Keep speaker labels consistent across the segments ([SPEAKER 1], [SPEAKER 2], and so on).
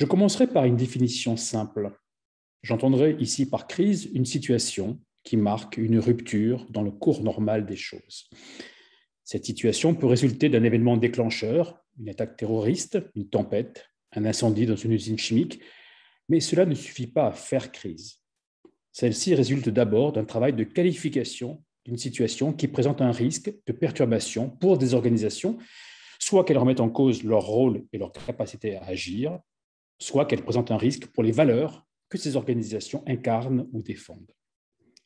[SPEAKER 1] Je commencerai par une définition simple. J'entendrai ici par crise une situation qui marque une rupture dans le cours normal des choses. Cette situation peut résulter d'un événement déclencheur, une attaque terroriste, une tempête, un incendie dans une usine chimique, mais cela ne suffit pas à faire crise. Celle-ci résulte d'abord d'un travail de qualification d'une situation qui présente un risque de perturbation pour des organisations, soit qu'elles remettent en cause leur rôle et leur capacité à agir, soit qu'elle présente un risque pour les valeurs que ces organisations incarnent ou défendent.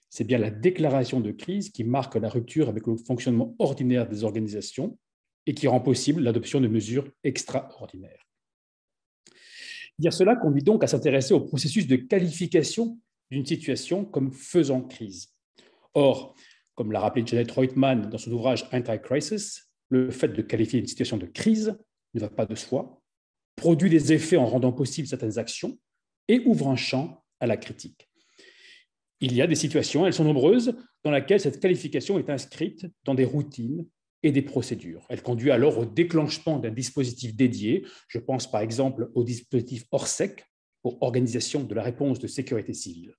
[SPEAKER 1] C'est bien la déclaration de crise qui marque la rupture avec le fonctionnement ordinaire des organisations et qui rend possible l'adoption de mesures extraordinaires. Dire cela conduit donc à s'intéresser au processus de qualification d'une situation comme faisant crise. Or, comme l'a rappelé Janet Reutemann dans son ouvrage Anti-Crisis, le fait de qualifier une situation de crise ne va pas de soi, produit des effets en rendant possible certaines actions et ouvre un champ à la critique. Il y a des situations, elles sont nombreuses, dans lesquelles cette qualification est inscrite dans des routines et des procédures. Elle conduit alors au déclenchement d'un dispositif dédié. Je pense par exemple au dispositif ORSEC pour organisation de la réponse de sécurité civile.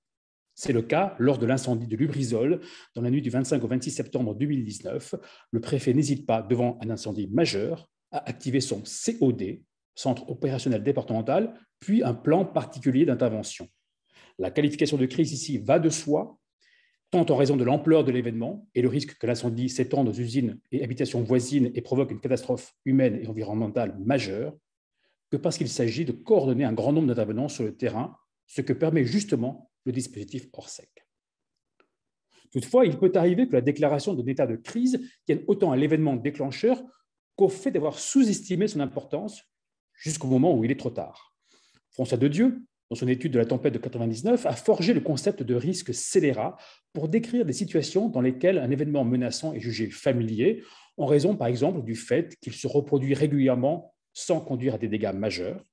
[SPEAKER 1] C'est le cas lors de l'incendie de Lubrizol dans la nuit du 25 au 26 septembre 2019. Le préfet n'hésite pas, devant un incendie majeur, à activer son COD, centre opérationnel départemental, puis un plan particulier d'intervention. La qualification de crise ici va de soi, tant en raison de l'ampleur de l'événement et le risque que l'incendie s'étende aux usines et habitations voisines et provoque une catastrophe humaine et environnementale majeure, que parce qu'il s'agit de coordonner un grand nombre d'intervenants sur le terrain, ce que permet justement le dispositif ORSEC. Toutefois, il peut arriver que la déclaration d'un état de crise tienne autant à l'événement déclencheur qu'au fait d'avoir sous-estimé son importance jusqu'au moment où il est trop tard. François de Dieu, dans son étude de la tempête de 99, a forgé le concept de risque scélérat pour décrire des situations dans lesquelles un événement menaçant est jugé familier, en raison par exemple du fait qu'il se reproduit régulièrement sans conduire à des dégâts majeurs,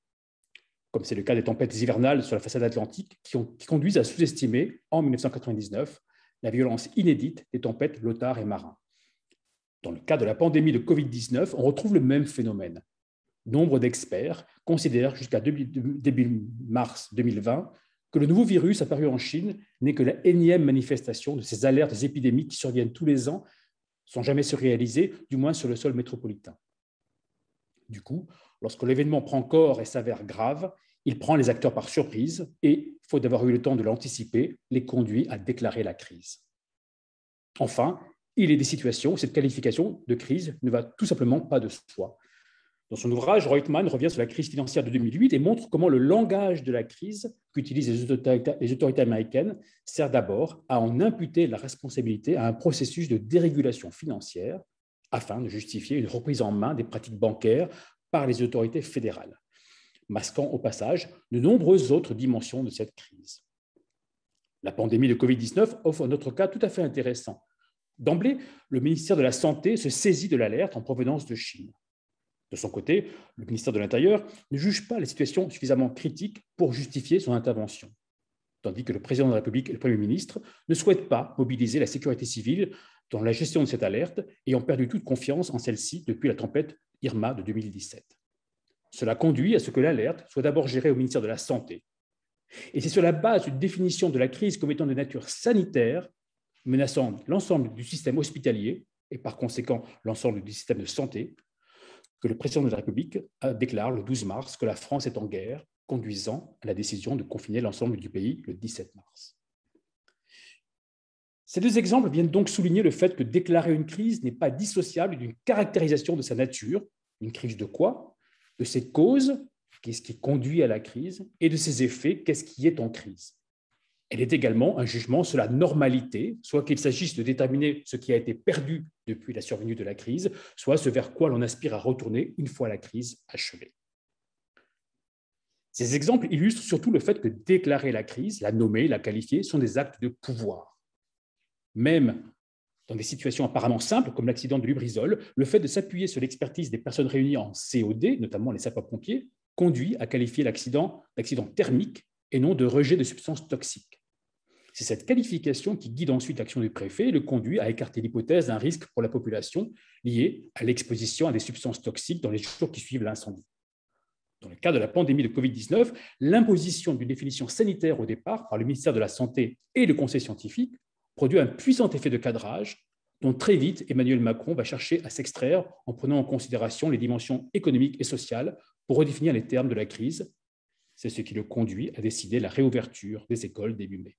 [SPEAKER 1] comme c'est le cas des tempêtes hivernales sur la façade atlantique, qui, conduisent à sous-estimer, en 1999, la violence inédite des tempêtes Lothar et Marin. Dans le cas de la pandémie de Covid-19, on retrouve le même phénomène. Nombre d'experts considèrent jusqu'à début mars 2020 que le nouveau virus apparu en Chine n'est que la énième manifestation de ces alertes épidémiques qui surviennent tous les ans, sans jamais se réaliser, du moins sur le sol métropolitain. Du coup, lorsque l'événement prend corps et s'avère grave, il prend les acteurs par surprise et, faute d'avoir eu le temps de l'anticiper, les conduit à déclarer la crise. Enfin, il est des situations où cette qualification de crise ne va tout simplement pas de soi, dans son ouvrage, Reutemann revient sur la crise financière de 2008 et montre comment le langage de la crise qu'utilisent les autorités américaines sert d'abord à en imputer la responsabilité à un processus de dérégulation financière afin de justifier une reprise en main des pratiques bancaires par les autorités fédérales, masquant au passage de nombreuses autres dimensions de cette crise. La pandémie de Covid-19 offre un autre cas tout à fait intéressant. D'emblée, le ministère de la Santé se saisit de l'alerte en provenance de Chine. De son côté, le ministère de l'Intérieur ne juge pas la situation suffisamment critique pour justifier son intervention, tandis que le président de la République et le Premier ministre ne souhaitent pas mobiliser la sécurité civile dans la gestion de cette alerte, ayant perdu toute confiance en celle-ci depuis la tempête Irma de 2017. Cela conduit à ce que l'alerte soit d'abord gérée au ministère de la Santé. Et c'est sur la base d'une définition de la crise comme étant de nature sanitaire, menaçant l'ensemble du système hospitalier et par conséquent l'ensemble du système de santé, que le président de la République euh, déclare le 12 mars que la France est en guerre, conduisant à la décision de confiner l'ensemble du pays le 17 mars. Ces deux exemples viennent donc souligner le fait que déclarer une crise n'est pas dissociable d'une caractérisation de sa nature, une crise de quoi De ses causes, qu'est-ce qui conduit à la crise, et de ses effets, qu'est-ce qui est en crise elle est également un jugement sur la normalité, soit qu'il s'agisse de déterminer ce qui a été perdu depuis la survenue de la crise, soit ce vers quoi l'on aspire à retourner une fois la crise achevée. Ces exemples illustrent surtout le fait que déclarer la crise, la nommer, la qualifier, sont des actes de pouvoir. Même dans des situations apparemment simples, comme l'accident de Lubrizol, le fait de s'appuyer sur l'expertise des personnes réunies en COD, notamment les sapeurs-pompiers, conduit à qualifier l'accident d'accident thermique et non de rejet de substances toxiques. C'est cette qualification qui guide ensuite l'action du préfet et le conduit à écarter l'hypothèse d'un risque pour la population lié à l'exposition à des substances toxiques dans les jours qui suivent l'incendie. Dans le cas de la pandémie de Covid-19, l'imposition d'une définition sanitaire au départ par le ministère de la Santé et le Conseil scientifique produit un puissant effet de cadrage dont très vite Emmanuel Macron va chercher à s'extraire en prenant en considération les dimensions économiques et sociales pour redéfinir les termes de la crise c'est ce qui le conduit à décider la réouverture des écoles début mai.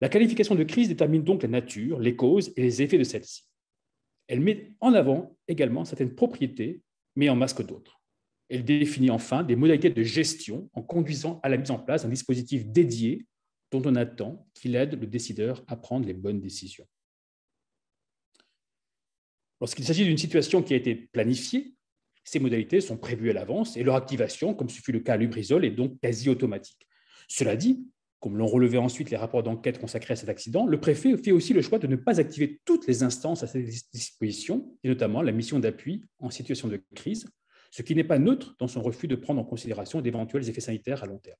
[SPEAKER 1] La qualification de crise détermine donc la nature, les causes et les effets de celle-ci. Elle met en avant également certaines propriétés, mais en masque d'autres. Elle définit enfin des modalités de gestion en conduisant à la mise en place d'un dispositif dédié dont on attend qu'il aide le décideur à prendre les bonnes décisions. Lorsqu'il s'agit d'une situation qui a été planifiée, ces modalités sont prévues à l'avance et leur activation, comme ce fut le cas à Lubrizol, est donc quasi automatique. Cela dit, comme l'ont relevé ensuite les rapports d'enquête consacrés à cet accident, le préfet fait aussi le choix de ne pas activer toutes les instances à sa disposition, et notamment la mission d'appui en situation de crise, ce qui n'est pas neutre dans son refus de prendre en considération d'éventuels effets sanitaires à long terme.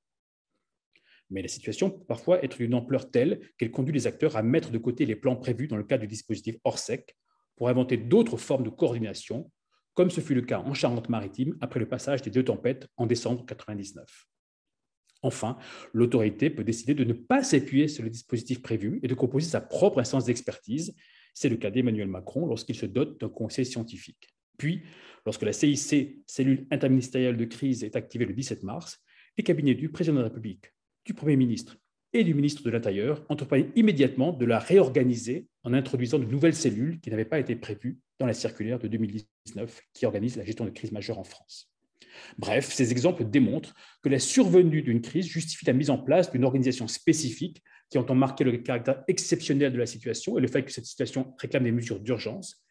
[SPEAKER 1] Mais la situation peut parfois être d'une ampleur telle qu'elle conduit les acteurs à mettre de côté les plans prévus dans le cadre du dispositif hors sec pour inventer d'autres formes de coordination comme ce fut le cas en Charente-Maritime après le passage des deux tempêtes en décembre 1999. Enfin, l'autorité peut décider de ne pas s'appuyer sur le dispositif prévu et de composer sa propre instance d'expertise. C'est le cas d'Emmanuel Macron lorsqu'il se dote d'un conseil scientifique. Puis, lorsque la CIC, cellule interministérielle de crise, est activée le 17 mars, les cabinets du président de la République, du Premier ministre et du ministre de l'Intérieur entreprennent immédiatement de la réorganiser en introduisant de nouvelles cellules qui n'avaient pas été prévues dans la circulaire de 2019 qui organise la gestion de crise majeure en France. Bref, ces exemples démontrent que la survenue d'une crise justifie la mise en place d'une organisation spécifique qui entend marquer le caractère exceptionnel de la situation et le fait que cette situation réclame des mesures d'urgence,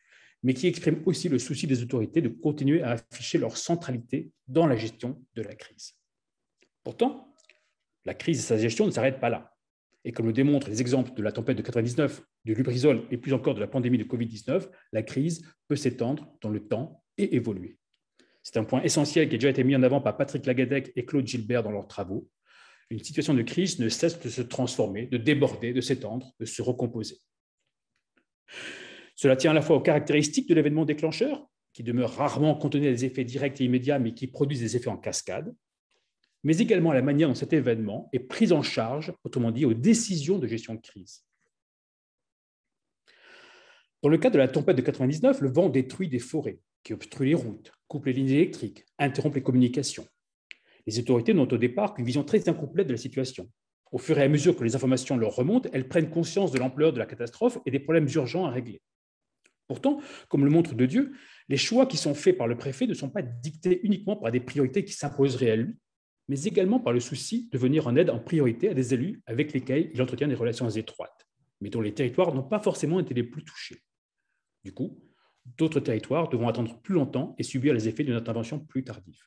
[SPEAKER 1] mais qui exprime aussi le souci des autorités de continuer à afficher leur centralité dans la gestion de la crise. Pourtant, la crise et sa gestion ne s'arrêtent pas là. Et comme le démontrent les exemples de la tempête de 99, de lubrizol et plus encore de la pandémie de Covid-19, la crise peut s'étendre dans le temps et évoluer. C'est un point essentiel qui a déjà été mis en avant par Patrick Lagadec et Claude Gilbert dans leurs travaux. Une situation de crise ne cesse de se transformer, de déborder, de s'étendre, de se recomposer. Cela tient à la fois aux caractéristiques de l'événement déclencheur, qui demeure rarement contenu à des effets directs et immédiats, mais qui produisent des effets en cascade, mais également à la manière dont cet événement est pris en charge, autrement dit aux décisions de gestion de crise. Dans le cas de la tempête de 1999, le vent détruit des forêts qui obstruent les routes, coupe les lignes électriques, interrompt les communications. Les autorités n'ont au départ qu'une vision très incomplète de la situation. Au fur et à mesure que les informations leur remontent, elles prennent conscience de l'ampleur de la catastrophe et des problèmes urgents à régler. Pourtant, comme le montre de Dieu, les choix qui sont faits par le préfet ne sont pas dictés uniquement par des priorités qui s'imposeraient à lui, mais également par le souci de venir en aide en priorité à des élus avec lesquels il entretient des relations étroites, mais dont les territoires n'ont pas forcément été les plus touchés. Du coup, d'autres territoires devront attendre plus longtemps et subir les effets d'une intervention plus tardive.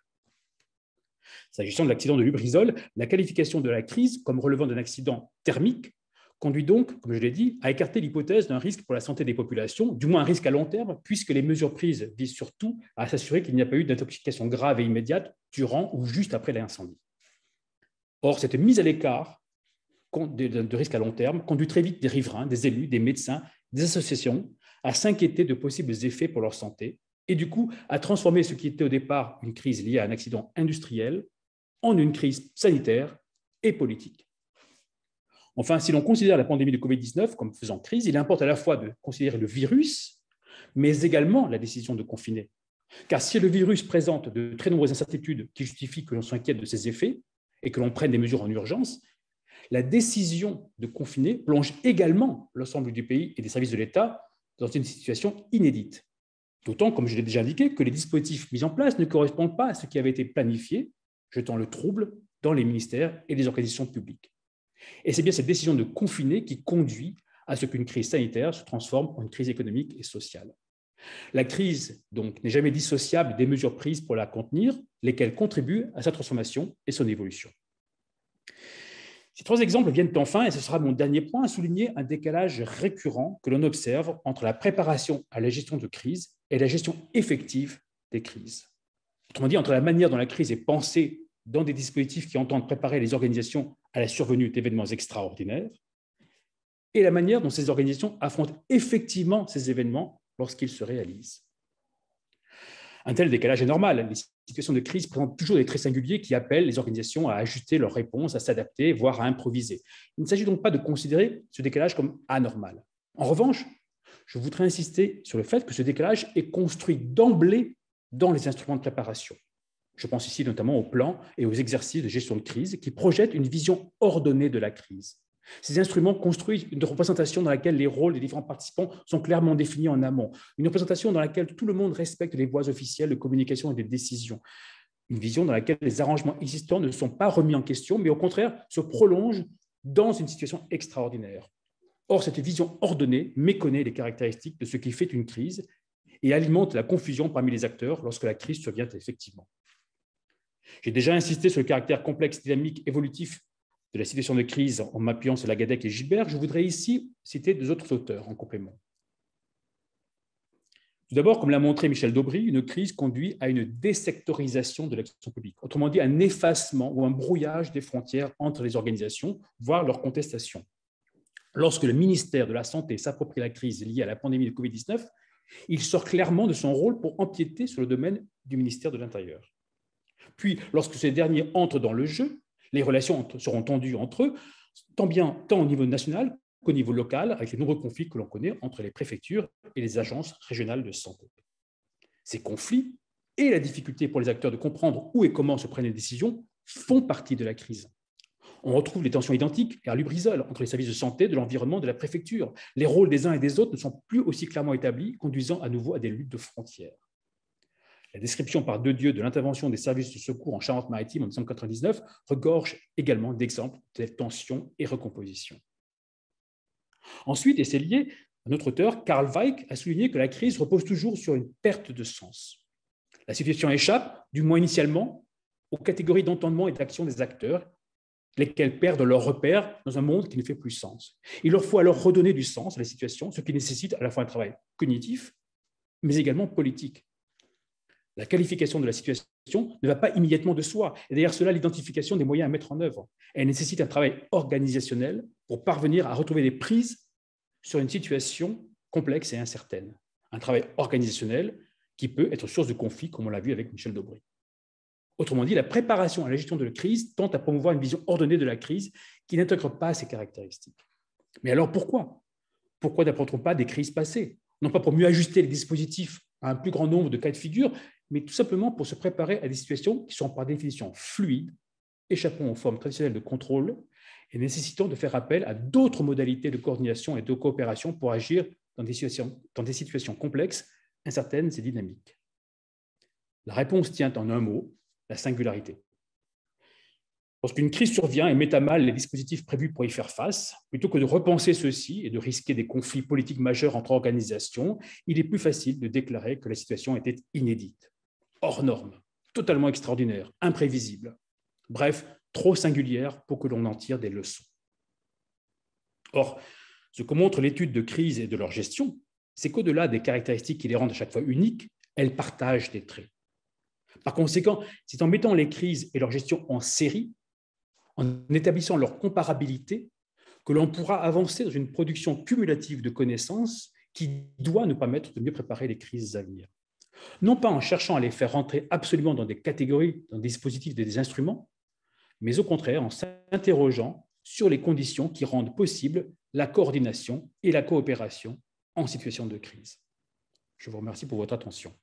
[SPEAKER 1] S'agissant de l'accident de Lubrizol, la qualification de la crise comme relevant d'un accident thermique conduit donc, comme je l'ai dit, à écarter l'hypothèse d'un risque pour la santé des populations, du moins un risque à long terme, puisque les mesures prises visent surtout à s'assurer qu'il n'y a pas eu d'intoxication grave et immédiate durant ou juste après l'incendie. Or, cette mise à l'écart de risques à long terme conduit très vite des riverains, des élus, des médecins, des associations à s'inquiéter de possibles effets pour leur santé et du coup à transformer ce qui était au départ une crise liée à un accident industriel en une crise sanitaire et politique. Enfin, si l'on considère la pandémie de Covid-19 comme faisant crise, il importe à la fois de considérer le virus, mais également la décision de confiner. Car si le virus présente de très nombreuses incertitudes qui justifient que l'on s'inquiète de ses effets et que l'on prenne des mesures en urgence, la décision de confiner plonge également l'ensemble du pays et des services de l'État dans une situation inédite. D'autant, comme je l'ai déjà indiqué, que les dispositifs mis en place ne correspondent pas à ce qui avait été planifié, jetant le trouble dans les ministères et les organisations publiques. Et c'est bien cette décision de confiner qui conduit à ce qu'une crise sanitaire se transforme en une crise économique et sociale. La crise, donc, n'est jamais dissociable des mesures prises pour la contenir, lesquelles contribuent à sa transformation et son évolution. Ces trois exemples viennent enfin, et ce sera mon dernier point, à souligner un décalage récurrent que l'on observe entre la préparation à la gestion de crise et la gestion effective des crises. Autrement dit, entre la manière dont la crise est pensée dans des dispositifs qui entendent préparer les organisations à la survenue d'événements extraordinaires et la manière dont ces organisations affrontent effectivement ces événements lorsqu'ils se réalisent. Un tel décalage est normal. Les situations de crise présentent toujours des traits singuliers qui appellent les organisations à ajuster leurs réponses, à s'adapter, voire à improviser. Il ne s'agit donc pas de considérer ce décalage comme anormal. En revanche, je voudrais insister sur le fait que ce décalage est construit d'emblée dans les instruments de préparation. Je pense ici notamment aux plans et aux exercices de gestion de crise qui projettent une vision ordonnée de la crise. Ces instruments construisent une représentation dans laquelle les rôles des différents participants sont clairement définis en amont, une représentation dans laquelle tout le monde respecte les voies officielles de communication et des décisions, une vision dans laquelle les arrangements existants ne sont pas remis en question, mais au contraire se prolongent dans une situation extraordinaire. Or, cette vision ordonnée méconnaît les caractéristiques de ce qui fait une crise et alimente la confusion parmi les acteurs lorsque la crise survient effectivement. J'ai déjà insisté sur le caractère complexe, dynamique, évolutif de la situation de crise en m'appuyant sur Lagadec et Gibert. Je voudrais ici citer deux autres auteurs en complément. Tout d'abord, comme l'a montré Michel Daubry, une crise conduit à une désectorisation de l'action publique, autrement dit un effacement ou un brouillage des frontières entre les organisations, voire leurs contestation. Lorsque le ministère de la Santé s'approprie la crise liée à la pandémie de Covid-19, il sort clairement de son rôle pour empiéter sur le domaine du ministère de l'Intérieur. Puis, lorsque ces derniers entrent dans le jeu, les relations seront tendues entre eux, tant bien tant au niveau national qu'au niveau local, avec les nombreux conflits que l'on connaît entre les préfectures et les agences régionales de santé. Ces conflits et la difficulté pour les acteurs de comprendre où et comment se prennent les décisions font partie de la crise. On retrouve les tensions identiques à Lubrizol entre les services de santé, de l'environnement, de la préfecture. Les rôles des uns et des autres ne sont plus aussi clairement établis, conduisant à nouveau à des luttes de frontières. La description par deux dieux de l'intervention des services de secours en Charente-Maritime en 1999 regorge également d'exemples de tensions et recomposition. Ensuite, et c'est lié, notre auteur, Karl Weick, a souligné que la crise repose toujours sur une perte de sens. La situation échappe, du moins initialement, aux catégories d'entendement et d'action des acteurs, lesquels perdent leur repère dans un monde qui ne fait plus sens. Il leur faut alors redonner du sens à la situation, ce qui nécessite à la fois un travail cognitif, mais également politique. La qualification de la situation ne va pas immédiatement de soi. Et d'ailleurs cela, l'identification des moyens à mettre en œuvre. Elle nécessite un travail organisationnel pour parvenir à retrouver des prises sur une situation complexe et incertaine. Un travail organisationnel qui peut être source de conflit, comme on l'a vu avec Michel Dobry. Autrement dit, la préparation à la gestion de la crise tente à promouvoir une vision ordonnée de la crise qui n'intègre pas ses caractéristiques. Mais alors pourquoi Pourquoi n'apporterons-nous pas des crises passées Non pas pour mieux ajuster les dispositifs à un plus grand nombre de cas de figure, mais tout simplement pour se préparer à des situations qui sont par définition fluides, échappant aux formes traditionnelles de contrôle et nécessitant de faire appel à d'autres modalités de coordination et de coopération pour agir dans des situations, complexes, incertaines et dynamiques. La réponse tient en un mot, la singularité. Lorsqu'une crise survient et met à mal les dispositifs prévus pour y faire face, plutôt que de repenser ceux et de risquer des conflits politiques majeurs entre organisations, il est plus facile de déclarer que la situation était inédite hors norme, totalement extraordinaire, imprévisible, bref, trop singulière pour que l'on en tire des leçons. Or, ce que montre l'étude de crise et de leur gestion, c'est qu'au-delà des caractéristiques qui les rendent à chaque fois uniques, elles partagent des traits. Par conséquent, c'est en mettant les crises et leur gestion en série, en établissant leur comparabilité, que l'on pourra avancer dans une production cumulative de connaissances qui doit nous permettre de mieux préparer les crises à venir non pas en cherchant à les faire rentrer absolument dans des catégories, dans des dispositifs, des instruments, mais au contraire en s'interrogeant sur les conditions qui rendent possible la coordination et la coopération en situation de crise. Je vous remercie pour votre attention.